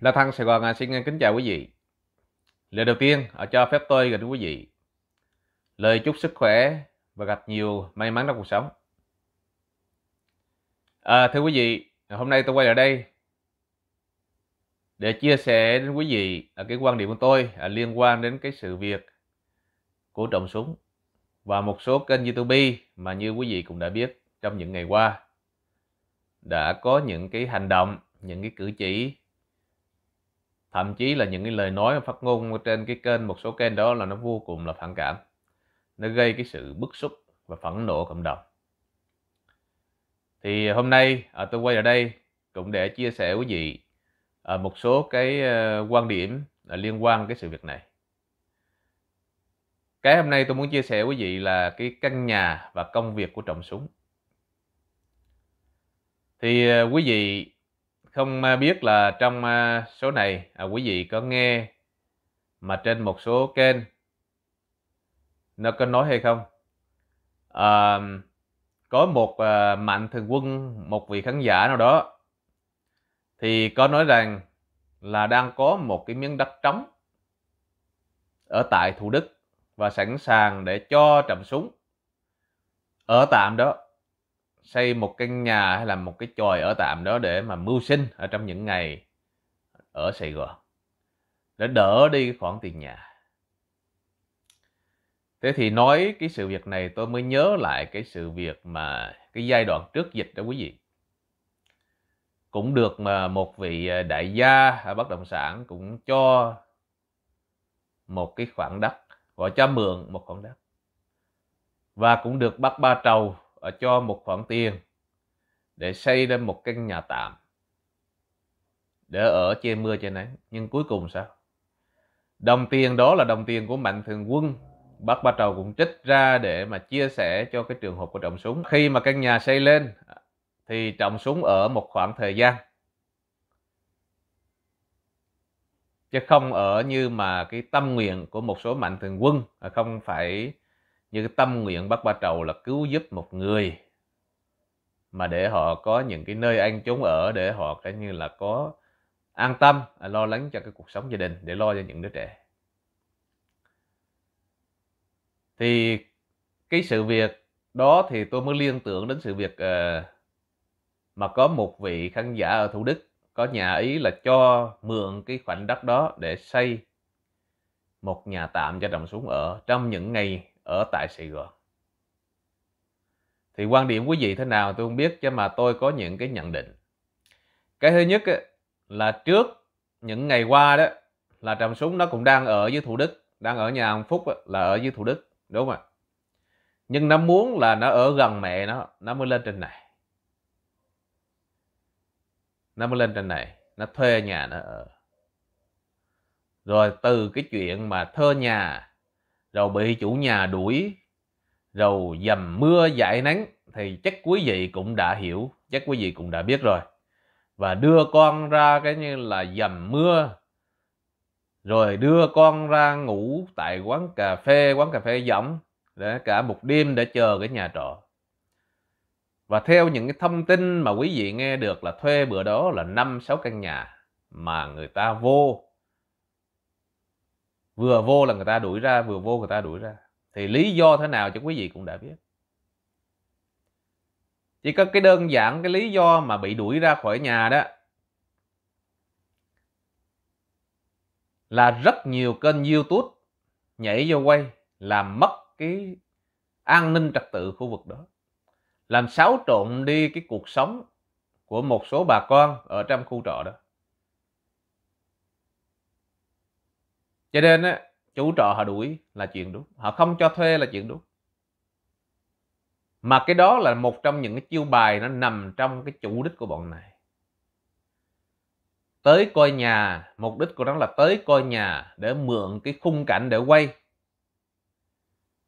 La Thăng Sài Gòn à, xin kính chào quý vị. Lời đầu tiên, ở cho phép tôi gửi quý vị lời chúc sức khỏe và gặp nhiều may mắn trong cuộc sống. À, thưa quý vị, hôm nay tôi quay lại đây để chia sẻ đến quý vị cái quan điểm của tôi à, liên quan đến cái sự việc của trọng súng và một số kênh YouTube mà như quý vị cũng đã biết trong những ngày qua đã có những cái hành động, những cái cử chỉ thậm chí là những cái lời nói phát ngôn trên cái kênh một số kênh đó là nó vô cùng là phản cảm nó gây cái sự bức xúc và phẫn nộ cộng đồng thì hôm nay à, tôi quay ở đây cũng để chia sẻ với chị à, một số cái à, quan điểm à, liên quan cái sự việc này cái hôm nay tôi muốn chia sẻ với chị là cái căn nhà và công việc của trọng súng thì à, quý vị không à, biết là trong à, số này à, quý vị có nghe mà trên một số kênh nó có nói hay không à, có một à, mạnh thường quân một vị khán giả nào đó thì có nói rằng là đang có một cái miếng đất trống ở tại thủ đức và sẵn sàng để cho trầm súng ở tạm đó xây một căn nhà hay là một cái chòi ở tạm đó để mà mưu sinh ở trong những ngày ở Sài Gòn để đỡ đi khoản tiền nhà. Thế thì nói cái sự việc này tôi mới nhớ lại cái sự việc mà cái giai đoạn trước dịch đó quý vị. Cũng được mà một vị à, đại gia ở bất động sản cũng cho một cái khoản đất, gọi cho mượn một khoản đất. Và cũng được bắt ba trầu cho một khoản tiền để xây lên một căn nhà tạm để ở che mưa che nắng nhưng cuối cùng sao đồng tiền đó là đồng tiền của mạnh thường quân bác ba trầu cũng trích ra để mà chia sẻ cho cái trường hợp của trọng súng khi mà căn nhà xây lên thì trọng súng ở một khoảng thời gian chứ không ở như mà cái tâm nguyện của một số mạnh thường quân à không phải như cái tâm nguyện bác ba trầu là cứu giúp một người mà để họ có những cái nơi ăn trốn ở để họ cái như là có an tâm à, lo lắng cho cái cuộc sống gia đình để lo cho những đứa trẻ thì cái sự việc đó thì tôi mới liên tưởng đến sự việc ờ, mà có một vị khán giả ở thủ đức có nhà ý là cho mượn cái khoảnh đất đó để xây một nhà tạm cho đồng xuống ở trong những ngày ở tại Sài Gòn. Thì quan điểm quý vị thế nào tôi không biết chứ mà tôi có những cái nhận định. Cái thứ nhất là trước những ngày qua đó là Trầm Súng nó cũng đang ở dưới Thủ Đức, đang ở nhà ông Phúc là ở dưới Thủ Đức, đúng không ạ? Nhưng nó muốn là nó ở gần mẹ nó, nó mới lên trên này. Nó mới lên trên này, nó thuê nhà nó ở. Rồi từ cái chuyện mà thơ nhà rồi bị chủ nhà đuổi rồi dầm mưa dãi nắng thì chắc quý vị cũng đã hiểu chắc quý vị cũng đã biết rồi và đưa con ra cái như là dầm mưa rồi đưa con ra ngủ tại quán cà phê quán cà phê giọng để cả một đêm để chờ cái nhà trọ và theo những cái thông tin mà quý vị nghe được là thuê bữa đó là năm sáu căn nhà mà người ta vô vừa vô là người ta đuổi ra vừa vô người ta đuổi ra thì lý do thế nào chứ quý vị cũng đã biết chỉ có cái đơn giản cái lý do mà bị đuổi ra khỏi nhà đó là rất nhiều kênh youtube nhảy vô quay làm mất cái an ninh trật tự khu vực đó làm xáo trộn đi cái cuộc sống của một số bà con ở trong khu trọ đó cho nên á, chủ trọ họ đuổi là chuyện đúng họ không cho thuê là chuyện đúng mà cái đó là một trong những cái chiêu bài nó nằm trong cái chủ đích của bọn này tới coi nhà mục đích của nó là tới coi nhà để mượn cái khung cảnh để quay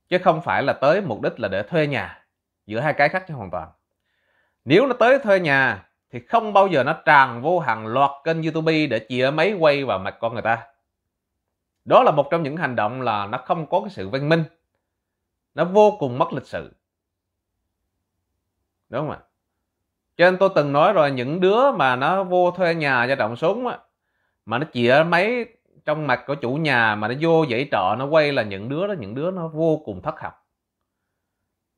chứ không phải là tới mục đích là để thuê nhà giữa hai cái khác chứ hoàn toàn nếu nó tới thuê nhà thì không bao giờ nó tràn vô hàng loạt kênh youtube để chia mấy quay vào mặt con người ta đó là một trong những hành động là nó không có cái sự văn minh nó vô cùng mất lịch sự đúng không ạ cho nên tôi từng nói rồi những đứa mà nó vô thuê nhà cho động súng á mà nó chĩa máy trong mặt của chủ nhà mà nó vô dãy trọ nó quay là những đứa đó những đứa nó vô cùng thất học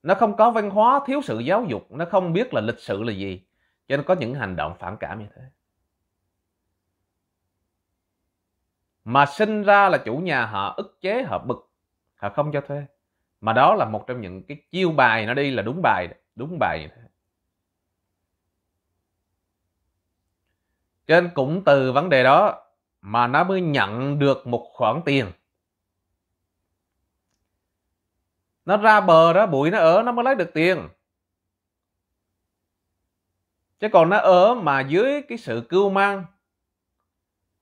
nó không có văn hóa thiếu sự giáo dục nó không biết là lịch sự là gì cho nên có những hành động phản cảm như thế mà sinh ra là chủ nhà họ ức chế họ bực họ không cho thuê mà đó là một trong những cái chiêu bài nó đi là đúng bài đúng bài trên cũng từ vấn đề đó mà nó mới nhận được một khoản tiền nó ra bờ đó bụi nó ở nó mới lấy được tiền chứ còn nó ở mà dưới cái sự cưu mang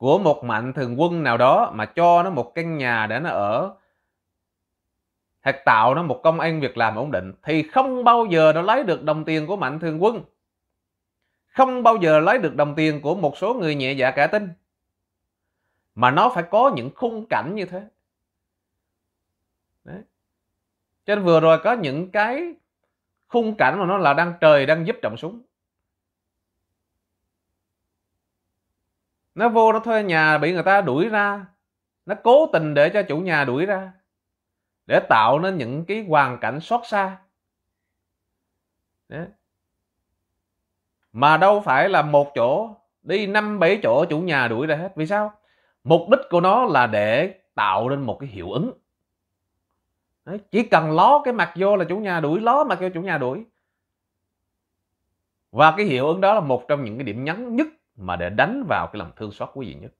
của một mạnh thường quân nào đó mà cho nó một căn nhà để nó ở hoặc tạo nó một công an việc làm ổn định thì không bao giờ nó lấy được đồng tiền của mạnh thường quân không bao giờ lấy được đồng tiền của một số người nhẹ dạ cả tin mà nó phải có những khung cảnh như thế Đấy. trên vừa rồi có những cái khung cảnh mà nó là đang trời đang giúp trọng súng nó vô nó thuê nhà bị người ta đuổi ra nó cố tình để cho chủ nhà đuổi ra để tạo nên những cái hoàn cảnh xót xa Đấy. mà đâu phải là một chỗ đi năm bảy chỗ chủ nhà đuổi ra hết vì sao mục đích của nó là để tạo nên một cái hiệu ứng Đấy. chỉ cần ló cái mặt vô là chủ nhà đuổi ló mặt vô chủ nhà đuổi và cái hiệu ứng đó là một trong những cái điểm nhấn nhất mà để đánh vào cái lòng thương xót của vị nhất.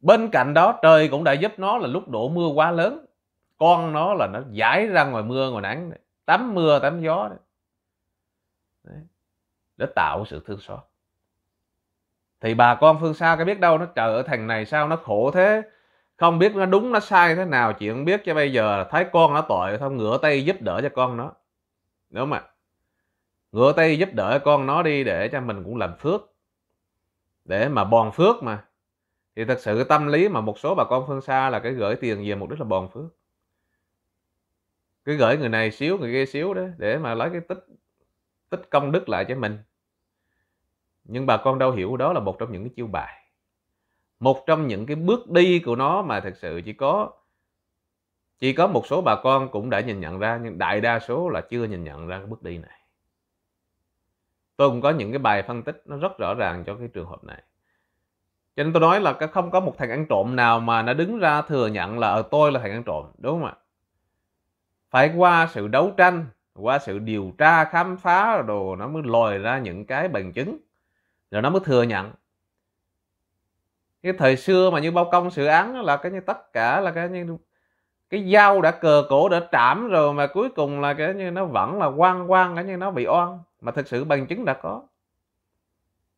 Bên cạnh đó trời cũng đã giúp nó là lúc đổ mưa quá lớn, con nó là nó giải ra ngoài mưa ngoài nắng, tắm mưa tắm gió Đấy. để tạo sự thương xót. Thì bà con phương xa cái biết đâu nó trời ở thằng này sao nó khổ thế, không biết nó đúng nó sai thế nào chị không biết cho bây giờ thấy con nó tội không ngửa tay giúp đỡ cho con nó đúng không ạ ngửa tay giúp đỡ con nó đi để cho mình cũng làm phước để mà bòn phước mà thì thật sự tâm lý mà một số bà con phương xa là cái gửi tiền về mục đích là bòn phước cứ gửi người này xíu người kia xíu đó để mà lấy cái tích tích công đức lại cho mình nhưng bà con đâu hiểu đó là một trong những cái chiêu bài một trong những cái bước đi của nó mà thật sự chỉ có chỉ có một số bà con cũng đã nhìn nhận ra nhưng đại đa số là chưa nhìn nhận ra cái bước đi này tôi cũng có những cái bài phân tích nó rất rõ ràng cho cái trường hợp này cho nên tôi nói là không có một thằng ăn trộm nào mà nó đứng ra thừa nhận là ở ờ, tôi là thằng ăn trộm đúng không ạ phải qua sự đấu tranh qua sự điều tra khám phá rồi đồ nó mới lòi ra những cái bằng chứng rồi nó mới thừa nhận cái thời xưa mà như bao công sự án là cái như tất cả là cái như cái dao đã cờ cổ đã trảm rồi mà cuối cùng là cái như nó vẫn là quan quan cái như nó bị oan mà thực sự bằng chứng đã có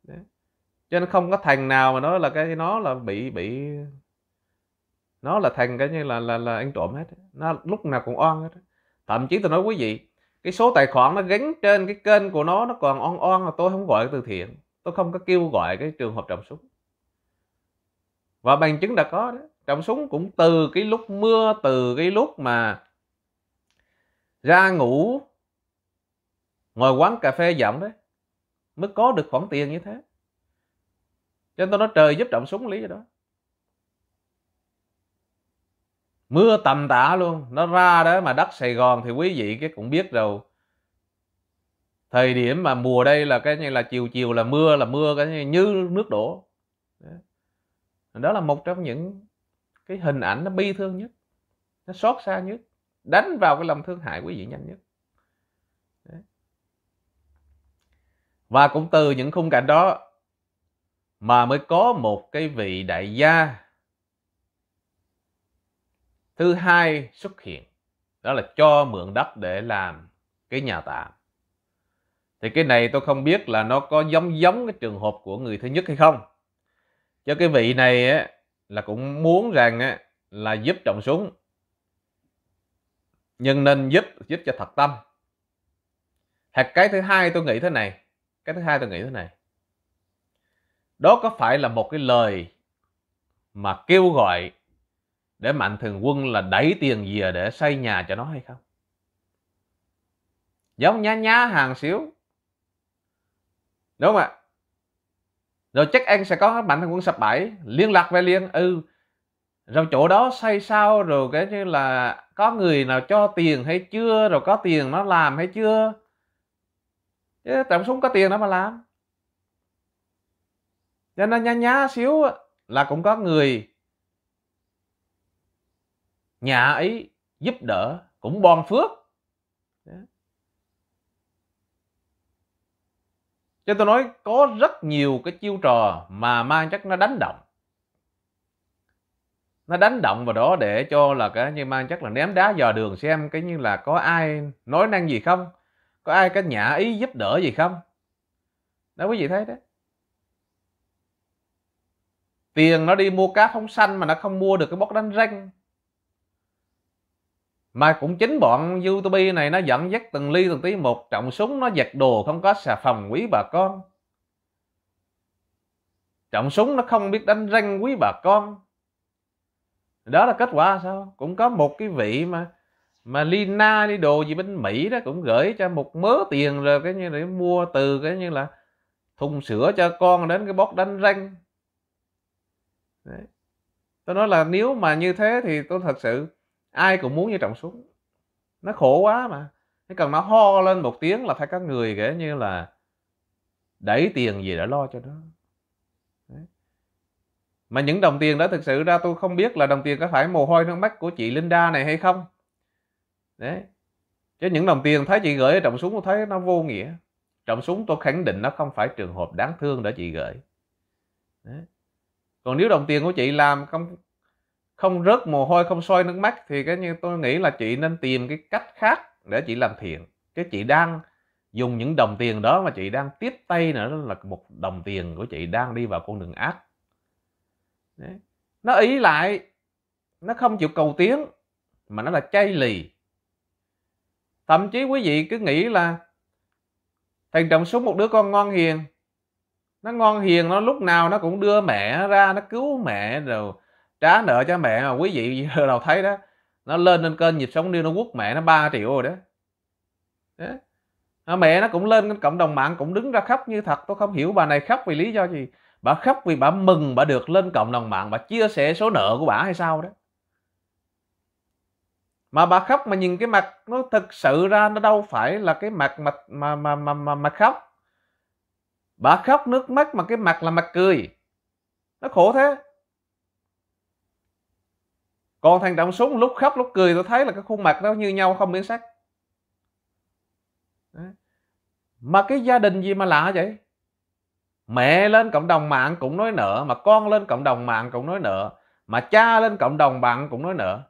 Đấy. cho nên không có thằng nào mà nói là cái nó là bị bị nó là thằng cái như là là là ăn trộm hết nó lúc nào cũng oan hết thậm chí tôi nói quý vị cái số tài khoản nó gắn trên cái kênh của nó nó còn oan oan là tôi không gọi từ thiện tôi không có kêu gọi cái trường hợp trầm súng và bằng chứng đã có đó Trọng súng cũng từ cái lúc mưa, từ cái lúc mà ra ngủ ngồi quán cà phê giọng đấy mới có được khoản tiền như thế. Cho nên tôi nói trời giúp Trọng súng lý do đó. Mưa tầm tã luôn, nó ra đó mà đất Sài Gòn thì quý vị cái cũng biết rồi thời điểm mà mùa đây là cái như là chiều chiều là mưa là mưa cái như nước đổ đó là một trong những cái hình ảnh nó bi thương nhất nó xót xa nhất đánh vào cái lòng thương hại quý vị nhanh nhất Đấy. và cũng từ những khung cảnh đó mà mới có một cái vị đại gia thứ hai xuất hiện đó là cho mượn đất để làm cái nhà tạm thì cái này tôi không biết là nó có giống giống cái trường hợp của người thứ nhất hay không cho cái vị này á, là cũng muốn rằng á, là giúp trọng súng nhưng nên giúp giúp cho thật tâm hoặc cái thứ hai tôi nghĩ thế này cái thứ hai tôi nghĩ thế này đó có phải là một cái lời mà kêu gọi để mạnh thường quân là đẩy tiền về để xây nhà cho nó hay không giống nhá nhá hàng xíu đúng không ạ rồi chắc anh sẽ có mạnh thường quân sập bẫy liên lạc về liền ừ rồi chỗ đó xây sao rồi cái như là có người nào cho tiền hay chưa rồi có tiền nó làm hay chưa chứ tổng súng có tiền đó mà làm cho nên nhá nhá xíu là cũng có người nhà ấy giúp đỡ cũng bon phước cho tôi nói có rất nhiều cái chiêu trò mà mang chất nó đánh động nó đánh động vào đó để cho là cái như mang chất là ném đá dò đường xem cái như là có ai nói năng gì không có ai cái nhã ý giúp đỡ gì không đó quý vị thấy đấy tiền nó đi mua cá không xanh mà nó không mua được cái bóc đánh răng mà cũng chính bọn youtube này nó dẫn dắt từng ly từng tí một trọng súng nó giật đồ không có xà phòng quý bà con trọng súng nó không biết đánh răng quý bà con đó là kết quả sao cũng có một cái vị mà mà Lina đi đồ gì bên Mỹ đó cũng gửi cho một mớ tiền rồi cái như để mua từ cái như là thùng sữa cho con đến cái bót đánh răng Đấy. tôi nói là nếu mà như thế thì tôi thật sự ai cũng muốn như trọng súng nó khổ quá mà chỉ cần nó ho lên một tiếng là phải các người kể như là đẩy tiền gì để lo cho nó mà những đồng tiền đó thực sự ra tôi không biết là đồng tiền có phải mồ hôi nước mắt của chị Linda này hay không Đấy. chứ những đồng tiền thấy chị gửi trọng súng tôi thấy nó vô nghĩa trọng súng tôi khẳng định nó không phải trường hợp đáng thương để chị gửi Đấy. còn nếu đồng tiền của chị làm công không rớt mồ hôi không soi nước mắt thì cái như tôi nghĩ là chị nên tìm cái cách khác để chị làm thiện cái chị đang dùng những đồng tiền đó mà chị đang tiếp tay nữa đó là một đồng tiền của chị đang đi vào con đường ác Đấy. nó ý lại nó không chịu cầu tiến mà nó là chay lì thậm chí quý vị cứ nghĩ là thành trọng số một đứa con ngoan hiền nó ngon hiền nó lúc nào nó cũng đưa mẹ ra nó cứu mẹ rồi trả nợ cho mẹ mà quý vị giờ nào thấy đó nó lên lên kênh nhịp sống đi nó quốc mẹ nó 3 triệu rồi đó, đó. mẹ nó cũng lên cộng đồng mạng cũng đứng ra khóc như thật tôi không hiểu bà này khóc vì lý do gì bà khóc vì bà mừng bà được lên cộng đồng mạng bà chia sẻ số nợ của bà hay sao đó mà bà khóc mà nhìn cái mặt nó thực sự ra nó đâu phải là cái mặt mà mà mà mà mà, mà khóc bà khóc nước mắt mà cái mặt là mặt cười nó khổ thế còn thằng động súng lúc khóc lúc cười tôi thấy là cái khuôn mặt nó như nhau không biến sắc mà cái gia đình gì mà lạ vậy mẹ lên cộng đồng mạng cũng nói nợ mà con lên cộng đồng mạng cũng nói nợ mà cha lên cộng đồng mạng cũng nói nợ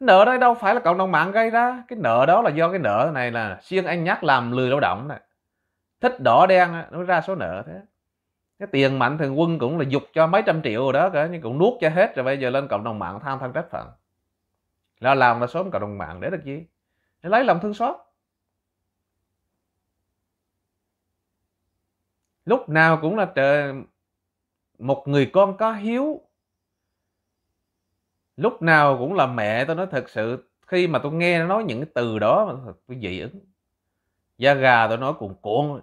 nợ đây đâu phải là cộng đồng mạng gây ra cái nợ đó là do cái nợ này là siêng anh nhắc làm lười lao động này thích đỏ đen nó ra số nợ thế cái tiền mạnh thường quân cũng là dục cho mấy trăm triệu rồi đó cả nhưng cũng nuốt cho hết rồi bây giờ lên cộng đồng mạng tham thân trách phận là làm là sớm cộng đồng mạng để được gì để lấy lòng thương xót lúc nào cũng là trời một người con có hiếu lúc nào cũng là mẹ tôi nói thật sự khi mà tôi nghe nó nói những cái từ đó tôi dị ứng da gà tôi nói cuồn cuộn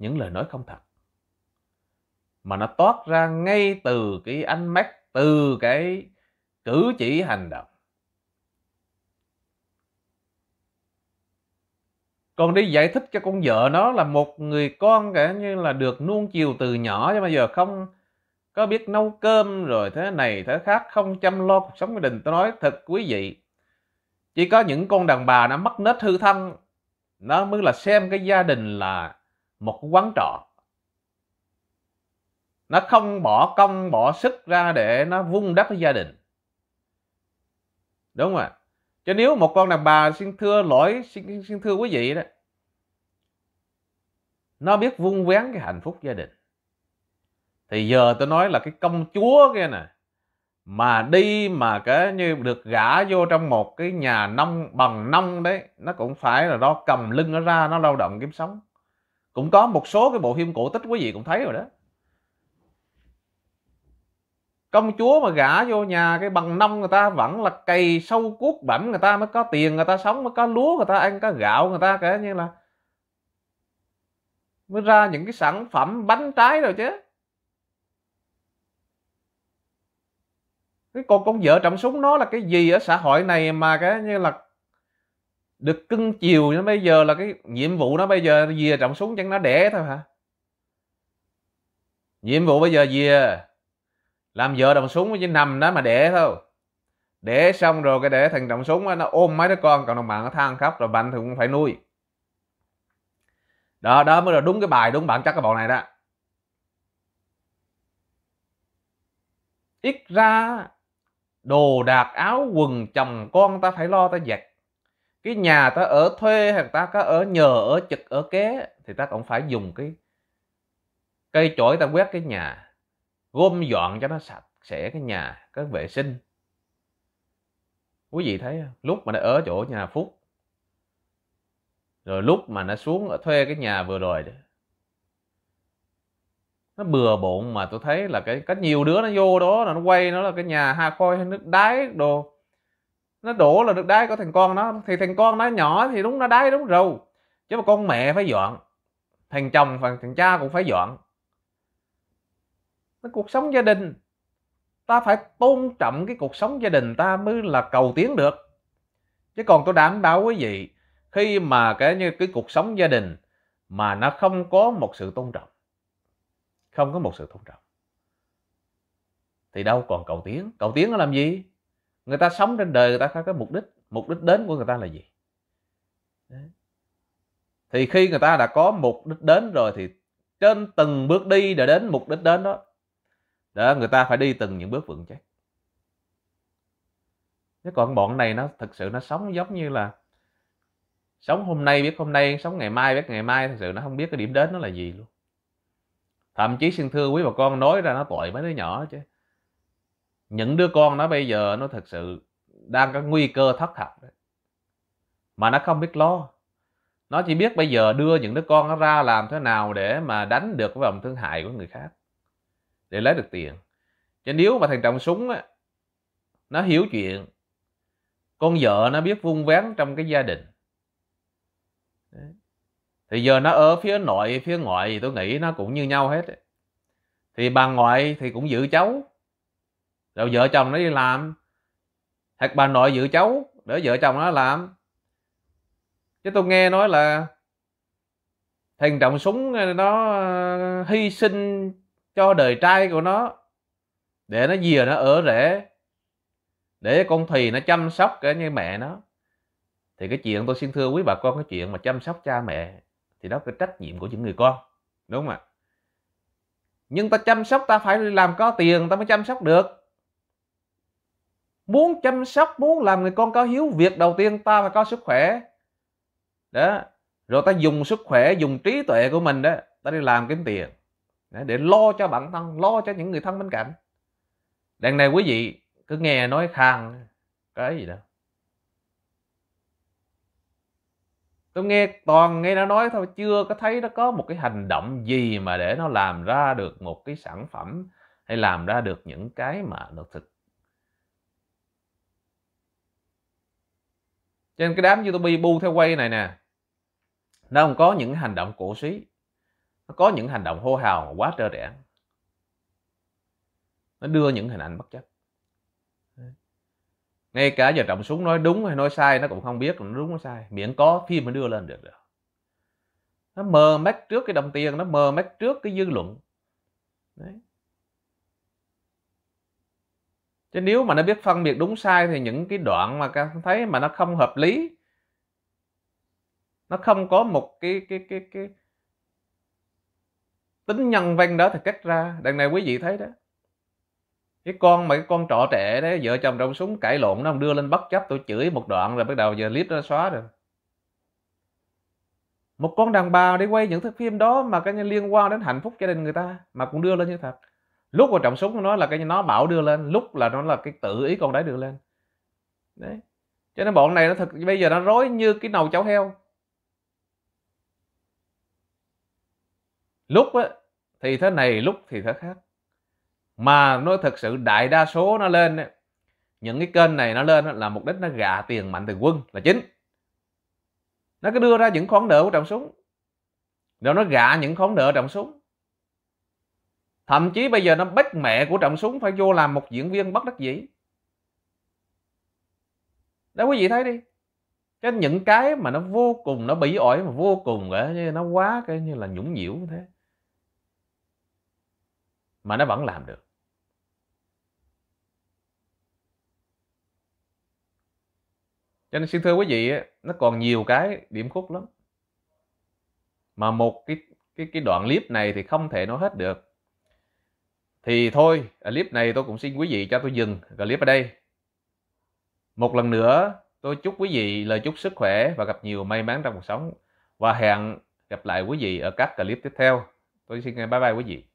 những lời nói không thật mà nó toát ra ngay từ cái ánh mắt từ cái cử chỉ hành động còn đi giải thích cho con vợ nó là một người con kể như là được nuông chiều từ nhỏ nhưng mà giờ không có biết nấu cơm rồi thế này thế khác không chăm lo cuộc sống gia đình tôi nói thật quý vị chỉ có những con đàn bà nó mất nết hư thân nó mới là xem cái gia đình là một cái quán trọ nó không bỏ công bỏ sức ra để nó vun đắp gia đình đúng không ạ cho nếu một con đàn bà xin thưa lỗi xin, xin thưa quý vị đó nó biết vun vén cái hạnh phúc gia đình thì giờ tôi nói là cái công chúa kia nè mà đi mà cái như được gả vô trong một cái nhà nông bằng nông đấy nó cũng phải là đó cầm lưng nó ra nó lao động kiếm sống cũng có một số cái bộ phim cổ tích quý vị cũng thấy rồi đó công chúa mà gả vô nhà cái bằng nông người ta vẫn là cày sâu cuốc bẩm người ta mới có tiền người ta sống mới có lúa người ta ăn có gạo người ta kể như là mới ra những cái sản phẩm bánh trái rồi chứ cái con con vợ trọng súng nó là cái gì ở xã hội này mà cái như là được cưng chiều nó bây giờ là cái nhiệm vụ nó bây giờ về trọng súng chẳng nó đẻ thôi hả nhiệm vụ bây giờ về làm vợ đồng súng chỉ nằm đó mà đẻ thôi đẻ xong rồi cái đẻ thằng đồng súng nó ôm mấy đứa con còn đồng bạn nó than khóc rồi bạn thì cũng phải nuôi đó đó mới là đúng cái bài đúng bản chất cái bọn này đó ít ra đồ đạc áo quần chồng con ta phải lo ta giặt cái nhà ta ở thuê hoặc ta có ở nhờ ở trực ở kế thì ta cũng phải dùng cái cây chổi ta quét cái nhà gom dọn cho nó sạch sẽ cái nhà cái vệ sinh quý vị thấy lúc mà nó ở chỗ nhà phúc rồi lúc mà nó xuống ở thuê cái nhà vừa rồi nó bừa bộn mà tôi thấy là cái có nhiều đứa nó vô đó là nó quay nó là cái nhà ha khôi hay nước đáy đồ nó đổ là được đái của thằng con nó thì thằng con nó nhỏ thì đúng nó đái đúng rồi chứ mà con mẹ phải dọn thằng chồng và thằng cha cũng phải dọn nó cuộc sống gia đình ta phải tôn trọng cái cuộc sống gia đình ta mới là cầu tiến được chứ còn tôi đảm bảo quý vị khi mà cái như cái cuộc sống gia đình mà nó không có một sự tôn trọng không có một sự tôn trọng thì đâu còn cầu tiến cầu tiến nó làm gì người ta sống trên đời người ta có cái mục đích mục đích đến của người ta là gì thì khi người ta đã có mục đích đến rồi thì trên từng bước đi để đến mục đích đến đó đó người ta phải đi từng những bước vững chắc chứ còn bọn này nó thực sự nó sống giống như là sống hôm nay biết hôm nay sống ngày mai biết ngày mai thật sự nó không biết cái điểm đến nó là gì luôn thậm chí xin thưa quý bà con nói ra nó tội mấy đứa nhỏ chứ những đứa con nó bây giờ nó thực sự đang có nguy cơ thất học đấy. mà nó không biết lo nó chỉ biết bây giờ đưa những đứa con nó ra làm thế nào để mà đánh được cái vòng thương hại của người khác để lấy được tiền chứ nếu mà thằng trọng súng á nó hiểu chuyện con vợ nó biết vung vén trong cái gia đình đấy. thì giờ nó ở phía nội phía ngoại thì tôi nghĩ nó cũng như nhau hết ấy. thì bà ngoại thì cũng giữ cháu rồi vợ chồng nó đi làm hoặc bà nội giữ cháu để vợ chồng nó làm chứ tôi nghe nói là thằng trọng súng nó ờ, hy sinh cho đời trai của nó để nó dìa nó ở rễ để con thì nó chăm sóc cái như mẹ nó thì cái chuyện tôi xin thưa quý bà con cái chuyện mà chăm sóc cha mẹ thì đó cái trách nhiệm của những người con đúng không ạ nhưng ta chăm sóc ta phải làm có tiền ta mới chăm sóc được muốn chăm sóc muốn làm người con cao hiếu việc đầu tiên ta phải có sức khỏe đó rồi ta dùng sức khỏe dùng trí tuệ của mình đó ta đi làm kiếm tiền đó, để lo cho bản thân lo cho những người thân bên cạnh đằng này quý vị cứ nghe nói khang cái gì đó tôi nghe toàn nghe nó nói thôi chưa có thấy nó có một cái hành động gì mà để nó làm ra được một cái sản phẩm hay làm ra được những cái mà nó thực cho nên cái đám youtube bu theo quay này nè nó không có những hành động cổ suý nó có những hành động hô hào quá trơ trẽn nó đưa những hình ảnh bất chấp ngay cả giờ trọng súng nói đúng hay nói sai nó cũng không biết nó đúng nó sai miệng có phim mới đưa lên được rồi nó mờ mắt trước cái đồng tiền nó mờ mắt trước cái dư luận Đấy chứ nếu mà nó biết phân biệt đúng sai thì những cái đoạn mà các thấy mà nó không hợp lý nó không có một cái cái cái cái tính nhân văn đó thì cắt ra đằng này quý vị thấy đó cái con mà cái con trọ trẻ đấy vợ chồng trong súng cãi lộn nó không đưa lên bất chấp tôi chửi một đoạn rồi bắt đầu giờ clip nó xóa rồi một con đàn bà đi quay những thước phim đó mà cái liên quan đến hạnh phúc gia đình người ta mà cũng đưa lên như thật lúc mà trọng súng của nó là cái nó bảo đưa lên lúc là nó là cái tự ý con đấy đưa lên đấy cho nên bọn này nó thật bây giờ nó rối như cái nồi cháo heo lúc á, thì thế này lúc thì thế khác mà nó thật sự đại đa số nó lên ấy, những cái kênh này nó lên là mục đích nó gạ tiền mạnh từ quân là chính nó cứ đưa ra những khoản nợ của trọng súng rồi nó gạ những khoản nợ trọng súng thậm chí bây giờ nó bắt mẹ của trọng súng phải vô làm một diễn viên bất đắc dĩ đó quý vị thấy đi cái những cái mà nó vô cùng nó bị ổi mà vô cùng như nó quá cái như là nhũng nhiễu như thế mà nó vẫn làm được cho nên xin thưa quý vị nó còn nhiều cái điểm khúc lắm mà một cái cái cái đoạn clip này thì không thể nói hết được thì thôi clip này tôi cũng xin quý vị cho tôi dừng clip ở đây một lần nữa tôi chúc quý vị lời chúc sức khỏe và gặp nhiều may mắn trong cuộc sống và hẹn gặp lại quý vị ở các clip tiếp theo tôi xin bye bye quý vị